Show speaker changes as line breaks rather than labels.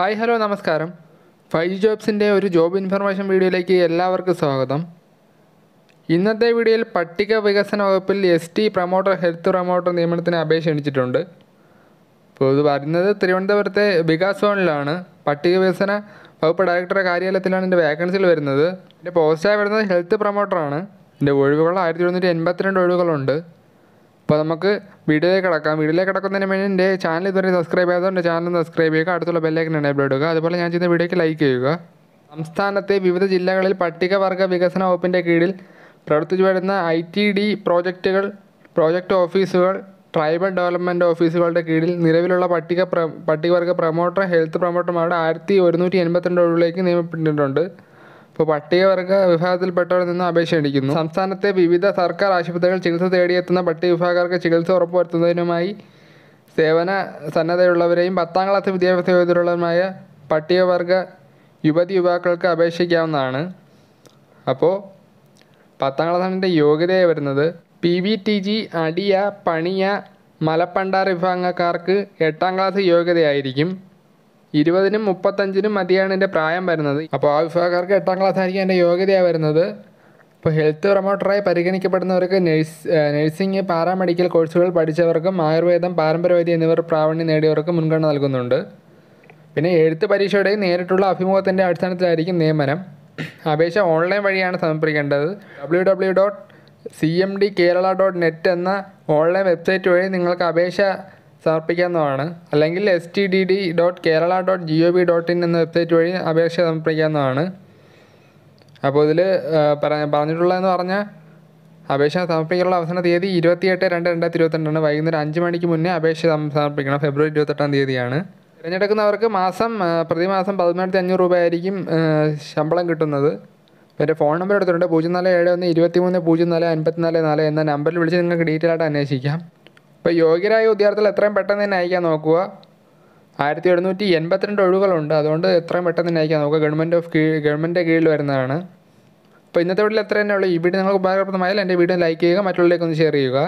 hi hello നമസ്കാരം five ജോബ്സിൻ്റെ ഒരു ജോബ് ഇൻഫർമേഷൻ വീഡിയോയിലേക്ക് എല്ലാവർക്കും സ്വാഗതം ഇന്നത്തെ വീഡിയോയിൽ പട്ടിക വികസന വകുപ്പിൽ S T promoter health promoter നിയമനത്തിന് അപേക്ഷ ക്ഷണിച്ചിട്ടുണ്ട് ഇപ്പോൾ ഇത് വരുന്നത് തിരുവനന്തപുരത്തെ വികാസ് ഭവനിലാണ് പട്ടിക വികസന വകുപ്പ് ഡയറക്ടറുടെ കാര്യാലയത്തിലാണ് എൻ്റെ വേക്കൻസികൾ വരുന്നത് എൻ്റെ പോസ്റ്റായി വരുന്നത് ഹെൽത്ത് പ്രൊമോട്ടറാണ് എൻ്റെ ഒഴിവുകൾ ആയിരത്തി എഴുന്നൂറ്റി എൺപത്തിരണ്ട് ഒഴിവുകളുണ്ട് അപ്പോൾ നമുക്ക് വീഡിയോയിൽ കിടക്കാം വീഡിയോയിൽ കിടക്കുന്നതിന് വേണ്ടി എൻ്റെ ചാനൽ ഇതുവരെ സബ്സ്ക്രൈബ് ചെയ്യാത്തതുകൊണ്ട് ചാനൽ സബ്സ്ക്രൈബ് ചെയ്യുക അടുത്തുള്ള ബെല്ലൈക്കൻ എനേബിൾ ചെയ്യുക അതുപോലെ ഞാൻ ചെയ്യുന്ന വീഡിയോയ്ക്ക് ലൈക്ക് ചെയ്യുക സംസ്ഥാനത്തെ വിവിധ ജില്ലകളിൽ പട്ടികവർഗ വികസന വകുപ്പിൻ്റെ കീഴിൽ പ്രവർത്തിച്ചു വരുന്ന ഐ ടി ഡി പ്രോജക്റ്റുകൾ പ്രോജക്റ്റ് ഓഫീസുകൾ ട്രൈബൽ ഡെവലപ്മെൻറ്റ് ഓഫീസുകളുടെ കീഴിൽ നിലവിലുള്ള പട്ടിക പ്ര പട്ടികവർഗ പ്രൊമോട്ടർ ഹെൽത്ത് പ്രൊമോട്ടർമാരുടെ ആയിരത്തി ഒരുന്നൂറ്റി എൺപത്തിരണ്ട് ഒഴിവിലേക്ക് നിയമപ്പെട്ടിട്ടുണ്ട് ഇപ്പോൾ പട്ടികവർഗ വിഭാഗത്തിൽപ്പെട്ടവരിൽ നിന്ന് അപേക്ഷ അടിക്കുന്നു സംസ്ഥാനത്തെ വിവിധ സർക്കാർ ആശുപത്രികൾ ചികിത്സ തേടിയെത്തുന്ന പട്ടിക വിഭാഗക്കാർക്ക് ചികിത്സ ഉറപ്പുവരുത്തുന്നതിനുമായി സേവന സന്നദ്ധയുള്ളവരെയും പത്താം ക്ലാസ് വിദ്യാഭ്യാസ യോഗ്യതയുള്ളവരുമായ പട്ടികവർഗ യുവതി യുവാക്കൾക്ക് അപേക്ഷിക്കാവുന്നതാണ് അപ്പോൾ പത്താം ക്ലാസ്സിൻ്റെ യോഗ്യതയെ വരുന്നത് പി വി ടി ജി അടിയ പണിയ മലപ്പണ്ടാർ വിഭാഗക്കാർക്ക് എട്ടാം ക്ലാസ് യോഗ്യതയായിരിക്കും ഇരുപതിനും മുപ്പത്തഞ്ചിനും മതിയാണ് എൻ്റെ പ്രായം വരുന്നത് അപ്പോൾ ആ വിഭാഗക്കാർക്ക് എട്ടാം ക്ലാസ് ആയിരിക്കും എൻ്റെ യോഗ്യതയാണ് വരുന്നത് ഇപ്പോൾ ഹെൽത്ത് പ്രൊമോട്ടറായി പരിഗണിക്കപ്പെടുന്നവർക്ക് നഴ്സ് നഴ്സിംഗ് പാരാമെഡിക്കൽ കോഴ്സുകൾ പഠിച്ചവർക്കും ആയുർവേദം പാരമ്പര്യവൈദ്യം എന്നിവർ പ്രാവണ്യം നേടിയവർക്ക് മുൻഗണന നൽകുന്നുണ്ട് പിന്നെ എഴുത്ത് പരീക്ഷയുടെയും നേരിട്ടുള്ള അഭിമുഖത്തിൻ്റെ അടിസ്ഥാനത്തിലായിരിക്കും നിയമനം അപേക്ഷ ഓൺലൈൻ വഴിയാണ് സമർപ്പിക്കേണ്ടത് W W dot C M D Kerala dot net എന്ന ഓൺലൈൻ വെബ്സൈറ്റ് വഴി നിങ്ങൾക്ക് അപേക്ഷ സമർപ്പിക്കാവുന്നതാണ് അല്ലെങ്കിൽ S T D D dot Kerala dot G O V dot in എന്ന വെബ്സൈറ്റ് വഴി അപേക്ഷ സമർപ്പിക്കാവുന്നതാണ് അപ്പോൾ ഇതിൽ പറഞ്ഞിട്ടുള്ളതെന്ന് പറഞ്ഞാൽ അപേക്ഷ സമർപ്പിക്കാനുള്ള അവസാന തീയതി ഇരുപത്തിയെട്ട് രണ്ട് രണ്ടായിരത്തി ഇരുപത്തിരണ്ടാണ് വൈകുന്നേരം അഞ്ച് മണിക്ക് മുന്നേ അപേക്ഷ സമർപ്പിക്കണം ഫെബ്രുവരി ഇരുപത്തെട്ടാം തീയതിയാണ് തിരഞ്ഞെടുക്കുന്നവർക്ക് മാസം പ്രതിമാസം പതിനായിരത്തി അഞ്ഞൂറ് രൂപ ആയിരിക്കും ശമ്പളം കിട്ടുന്നത് എൻ്റെ ഫോൺ നമ്പർ എടുത്തിട്ടുണ്ട് പൂജ്യം നാല് ഏഴ് ഒന്ന് ഇരുപത്തി മൂന്ന് പൂജ്യം നാല് അൻപത്തി നാല് നാല് എന്ന നമ്പറിൽ വിളിച്ച് നിങ്ങൾക്ക് ഡീറ്റെയിൽ ആയിട്ട് അന്വേഷിക്കാം അപ്പോൾ യോഗ്യരായ വിദ്യാർത്ഥികൾ എത്രയും പെട്ടെന്ന് തന്നെ അയക്കാൻ നോക്കുക ആയിരത്തി എഴുന്നൂറ്റി എൺപത്തിരണ്ട് ഒഴിവുകളുണ്ട് അതുകൊണ്ട് എത്രയും പെട്ടെന്ന് തന്നെ അയക്കാൻ നോക്കുക ഗവൺമെൻറ് ഓഫ് കീഴ് ഗവൺമെൻറ്റിൻ്റെ കീഴിൽ വരുന്നതാണ് അപ്പോൾ ഇന്നത്തെ വീട്ടിൽ എത്ര തന്നെ ഉള്ളൂ ഈ വീഡിയോ നിങ്ങൾക്ക് ഉപകാരപ്രദമായാലും എൻ്റെ വീഡിയോ ലൈക്ക് ചെയ്യുക മറ്റുള്ളവരിലേക്ക് ഒന്ന് ഷെയർ ചെയ്യുക